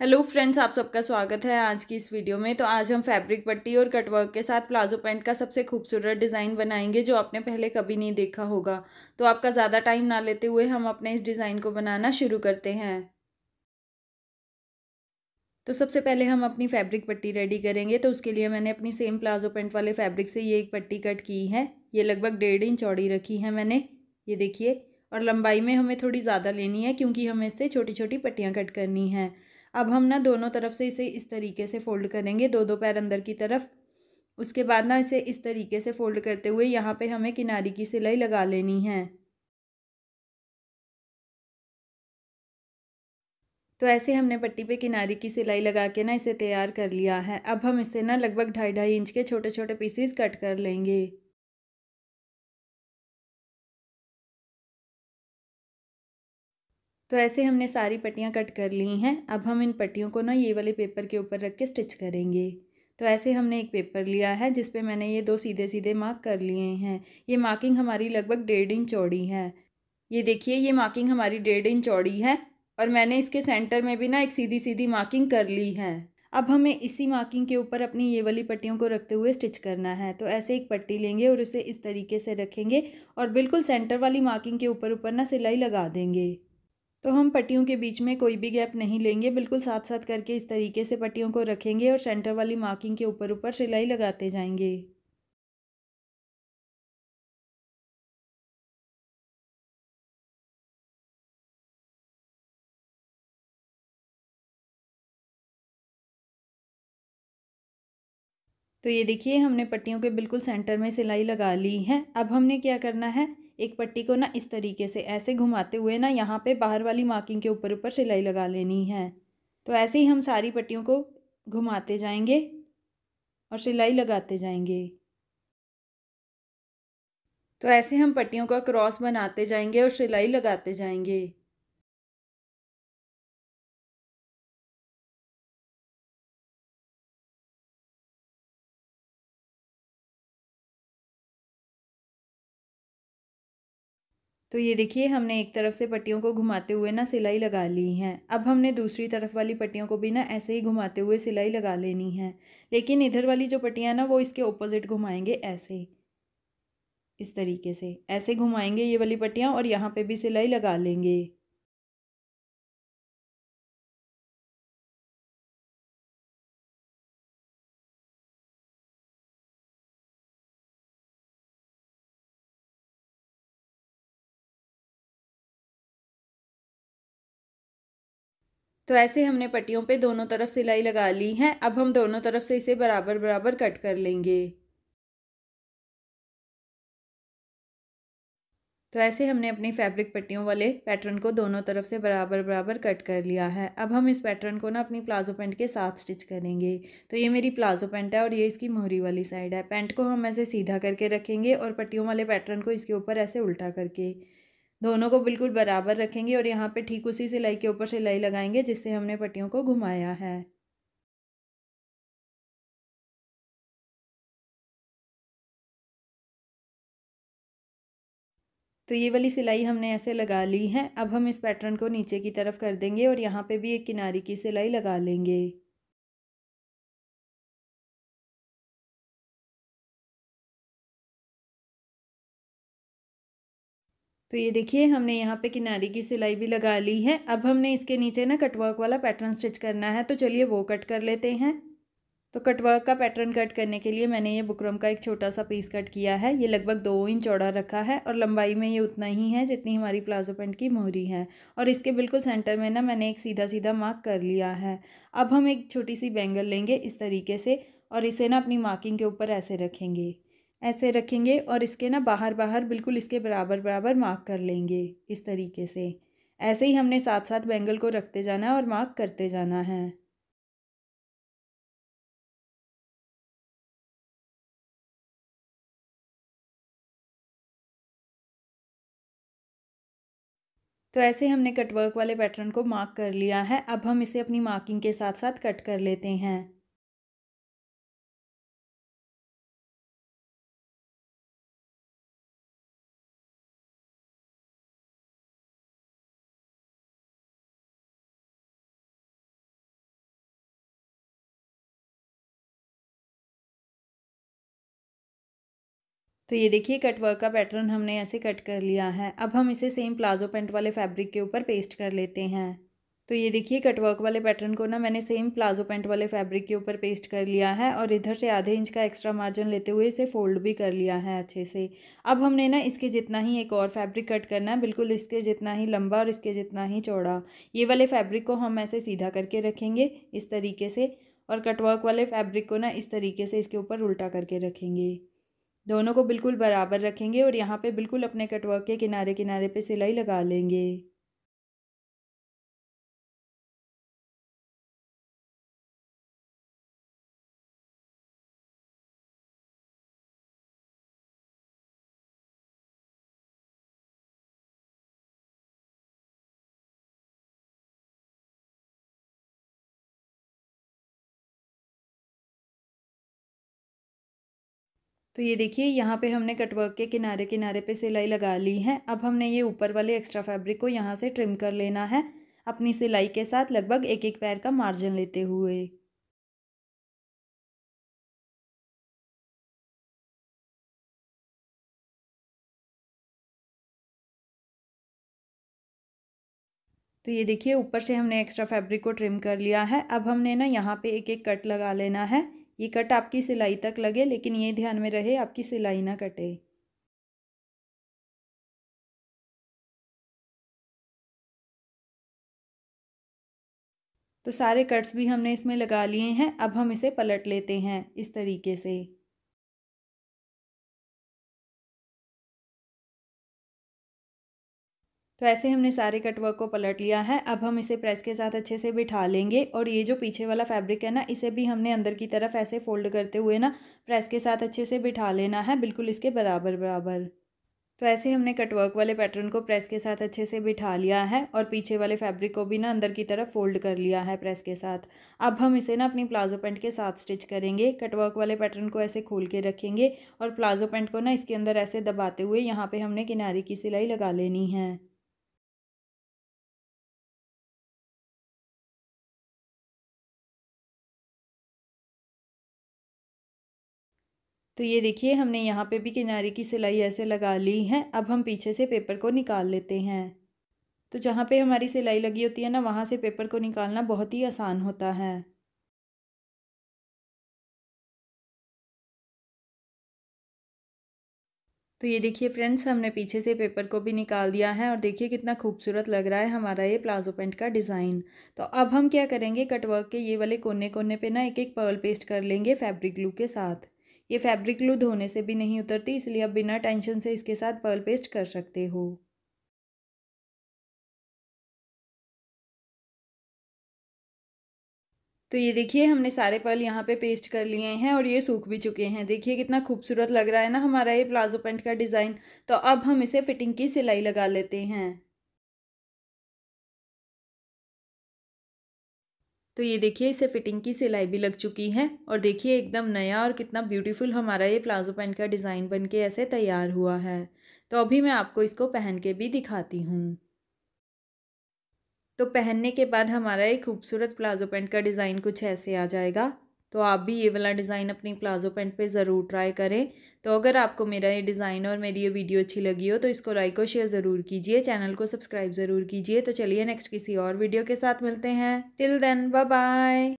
hello friends आप सबका स्वागत है आज की इस वीडियो में तो आज हम फैब्रिक पट्टी और कटवर्क के साथ प्लाजो पैंट का सबसे खूबसूरत डिज़ाइन बनाएंगे जो आपने पहले कभी नहीं देखा होगा तो आपका ज़्यादा टाइम ना लेते हुए हम अपने इस डिज़ाइन को बनाना शुरू करते हैं तो सबसे पहले हम अपनी फैब्रिक पट्टी रेडी करेंगे तो उसके लिए मैंने अपनी सेम प्लाजो पैंट वाले फैब्रिक से ये एक पट्टी कट की है ये लगभग डेढ़ इंच चौड़ी रखी है मैंने ये देखिए और लंबाई में हमें थोड़ी ज़्यादा लेनी है क्योंकि हमें इससे छोटी छोटी पट्टियाँ कट करनी हैं अब हम ना दोनों तरफ से इसे इस तरीके से फोल्ड करेंगे दो दो पैर अंदर की तरफ उसके बाद ना इसे इस तरीके से फोल्ड करते हुए यहाँ पे हमें किनारी की सिलाई लगा लेनी है तो ऐसे हमने पट्टी पे किनारी की सिलाई लगा के ना इसे तैयार कर लिया है अब हम इसे ना लगभग ढाई ढाई इंच के छोटे छोटे पीसीस कट कर लेंगे तो ऐसे हमने सारी पट्टियाँ कट कर ली हैं अब हम इन पट्टियों को ना ये वाले पेपर के ऊपर रख के स्टिच करेंगे तो ऐसे हमने एक पेपर लिया है जिस पे मैंने ये दो सीधे सीधे मार्क कर लिए हैं ये मार्किंग हमारी लगभग डेढ़ इंच चौड़ी है ये देखिए ये मार्किंग हमारी डेढ़ इंच चौड़ी है और मैंने इसके सेंटर में भी ना एक सीधी सीधी मार्किंग कर ली है अब हमें इसी मार्किंग के ऊपर अपनी ये वाली पट्टियों को रखते हुए स्टिच करना है तो ऐसे एक पट्टी लेंगे और उसे इस तरीके से रखेंगे और बिल्कुल सेंटर वाली मार्किंग के ऊपर ऊपर ना सिलाई लगा देंगे तो हम पट्टियों के बीच में कोई भी गैप नहीं लेंगे बिल्कुल साथ साथ करके इस तरीके से पट्टियों को रखेंगे और सेंटर वाली मार्किंग के ऊपर ऊपर सिलाई लगाते जाएंगे तो ये देखिए हमने पट्टियों के बिल्कुल सेंटर में सिलाई लगा ली है अब हमने क्या करना है एक पट्टी को ना इस तरीके से ऐसे घुमाते हुए ना यहाँ पे बाहर वाली मार्किंग के ऊपर ऊपर सिलाई लगा लेनी है तो ऐसे ही हम सारी पट्टियों को घुमाते जाएंगे और सिलाई लगाते जाएंगे तो ऐसे हम पट्टियों का क्रॉस बनाते जाएंगे और सिलाई लगाते जाएंगे तो ये देखिए हमने एक तरफ से पट्टियों को घुमाते हुए ना सिलाई लगा ली है अब हमने दूसरी तरफ वाली पट्टियों को भी ना ऐसे ही घुमाते हुए सिलाई लगा लेनी है लेकिन इधर वाली जो पट्टियाँ ना वो इसके ऑपोजिट घुमाएंगे ऐसे इस तरीके से ऐसे घुमाएंगे ये वाली पट्टियाँ और यहाँ पे भी सिलाई लगा लेंगे तो ऐसे हमने पट्टियों पे दोनों तरफ सिलाई लगा ली है अब हम दोनों तरफ से इसे बराबर बराबर कट कर लेंगे तो ऐसे हमने अपनी फैब्रिक पट्टियों वाले पैटर्न को दोनों तरफ से बराबर बराबर कट कर लिया है अब हम इस पैटर्न को ना अपनी प्लाजो पैंट के साथ स्टिच करेंगे तो ये मेरी प्लाजो पैंट है और ये इसकी मोहरी वाली साइड है पैंट को हम ऐसे सीधा करके रखेंगे और पट्टियों वाले पैटर्न को इसके ऊपर ऐसे उल्टा करके दोनों को बिल्कुल बराबर रखेंगे और यहाँ पे ठीक उसी सिलाई के ऊपर सिलाई लगाएंगे जिससे हमने पट्टियों को घुमाया है तो ये वाली सिलाई हमने ऐसे लगा ली है अब हम इस पैटर्न को नीचे की तरफ कर देंगे और यहाँ पे भी एक किनारी की सिलाई लगा लेंगे तो ये देखिए हमने यहाँ पे किनारे की सिलाई भी लगा ली है अब हमने इसके नीचे ना कटवर्क वाला पैटर्न स्टिच करना है तो चलिए वो कट कर लेते हैं तो कटवर्क का पैटर्न कट करने के लिए मैंने ये बुकरम का एक छोटा सा पीस कट किया है ये लगभग दो इंच चौड़ा रखा है और लंबाई में ये उतना ही है जितनी हमारी प्लाजो पेंट की मोहरी है और इसके बिल्कुल सेंटर में ना मैंने एक सीधा सीधा मार्क कर लिया है अब हम एक छोटी सी बैंगल लेंगे इस तरीके से और इसे ना अपनी मार्किंग के ऊपर ऐसे रखेंगे ऐसे रखेंगे और इसके ना बाहर बाहर बिल्कुल इसके बराबर बराबर मार्क कर लेंगे इस तरीके से ऐसे ही हमने साथ साथ बैंगल को रखते जाना है और मार्क करते जाना है तो ऐसे हमने कटवर्क वाले पैटर्न को मार्क कर लिया है अब हम इसे अपनी मार्किंग के साथ साथ कट कर लेते हैं तो ये देखिए कटवर्क का पैटर्न हमने ऐसे कट कर लिया है अब हम इसे सेम प्लाजो पेंट वाले फैब्रिक के ऊपर पेस्ट कर लेते हैं तो ये देखिए कटवर्क वाले पैटर्न को ना मैंने सेम प्लाजो पेंट वाले फैब्रिक के ऊपर पेस्ट कर लिया है और इधर से आधे इंच का एक्स्ट्रा मार्जिन लेते हुए इसे फोल्ड भी कर लिया है अच्छे से अब हमने ना इसके जितना ही एक और फैब्रिक कट करना है बिल्कुल इसके जितना ही लंबा और इसके जितना ही चौड़ा ये वाले फैब्रिक को हम ऐसे सीधा करके रखेंगे इस तरीके से और कटवर्क वाले फैब्रिक को ना इस तरीके से इसके ऊपर उल्टा करके रखेंगे दोनों को बिल्कुल बराबर रखेंगे और यहाँ पे बिल्कुल अपने कटवर्क के किनारे किनारे पे सिलाई लगा लेंगे तो ये देखिए यहाँ पे हमने कटवर्क के किनारे किनारे पे सिलाई लगा ली है अब हमने ये ऊपर वाले एक्स्ट्रा फैब्रिक को यहाँ से ट्रिम कर लेना है अपनी सिलाई के साथ लगभग एक एक पैर का मार्जिन लेते हुए तो ये देखिए ऊपर से हमने एक्स्ट्रा फैब्रिक को ट्रिम कर लिया है अब हमने ना यहाँ पे एक एक कट लगा लेना है ये कट आपकी सिलाई तक लगे लेकिन ये ध्यान में रहे आपकी सिलाई ना कटे तो सारे कट्स भी हमने इसमें लगा लिए हैं अब हम इसे पलट लेते हैं इस तरीके से तो ऐसे हमने सारे कटवर्क को पलट लिया है अब हम इसे प्रेस के साथ अच्छे से बिठा लेंगे और ये जो पीछे वाला फैब्रिक है ना इसे भी हमने अंदर की तरफ ऐसे फोल्ड करते हुए ना प्रेस के साथ अच्छे से बिठा लेना है बिल्कुल इसके बराबर बराबर तो ऐसे हमने कटवर्क वाले पैटर्न को प्रेस के साथ अच्छे से बिठा लिया है और पीछे वाले फैब्रिक को भी ना अंदर की तरफ फोल्ड कर लिया है प्रेस के साथ अब हम इसे ना अपनी प्लाजो पैंट के साथ स्टिच करेंगे कटवर्क वाले पैटर्न को ऐसे खोल के रखेंगे और प्लाजो पैंट को ना इसके अंदर ऐसे दबाते हुए यहाँ पर हमने किनारे की सिलाई लगा लेनी है तो ये देखिए हमने यहाँ पे भी किनारे की सिलाई ऐसे लगा ली है अब हम पीछे से पेपर को निकाल लेते हैं तो जहाँ पे हमारी सिलाई लगी होती है ना वहाँ से पेपर को निकालना बहुत ही आसान होता है तो ये देखिए फ्रेंड्स हमने पीछे से पेपर को भी निकाल दिया है और देखिए कितना खूबसूरत लग रहा है हमारा ये प्लाजो पेंट का डिज़ाइन तो अब हम क्या करेंगे कटवर्क के ये वाले कोने कोने पे ना एक एक पर्ल पेस्ट कर लेंगे फैब्रिक ग्लू के साथ ये फैब्रिक लू धोने से भी नहीं उतरती इसलिए आप बिना टेंशन से इसके साथ पर्ल पेस्ट कर सकते हो तो ये देखिए हमने सारे पर्ल यहाँ पे पेस्ट कर लिए हैं और ये सूख भी चुके हैं देखिए कितना खूबसूरत लग रहा है ना हमारा ये प्लाजो पेंट का डिज़ाइन तो अब हम इसे फिटिंग की सिलाई लगा लेते हैं तो ये देखिए इसे फिटिंग की सिलाई भी लग चुकी है और देखिए एकदम नया और कितना ब्यूटीफुल हमारा ये प्लाजो पैंट का डिज़ाइन बन के ऐसे तैयार हुआ है तो अभी मैं आपको इसको पहन के भी दिखाती हूँ तो पहनने के बाद हमारा ये खूबसूरत प्लाजो पैंट का डिज़ाइन कुछ ऐसे आ जाएगा तो आप भी ये वाला डिज़ाइन अपनी प्लाजो पैंट पे ज़रूर ट्राई करें तो अगर आपको मेरा ये डिज़ाइन और मेरी ये वीडियो अच्छी लगी हो तो इसको लाइक और शेयर ज़रूर कीजिए चैनल को सब्सक्राइब ज़रूर कीजिए तो चलिए नेक्स्ट किसी और वीडियो के साथ मिलते हैं टिल देन बाय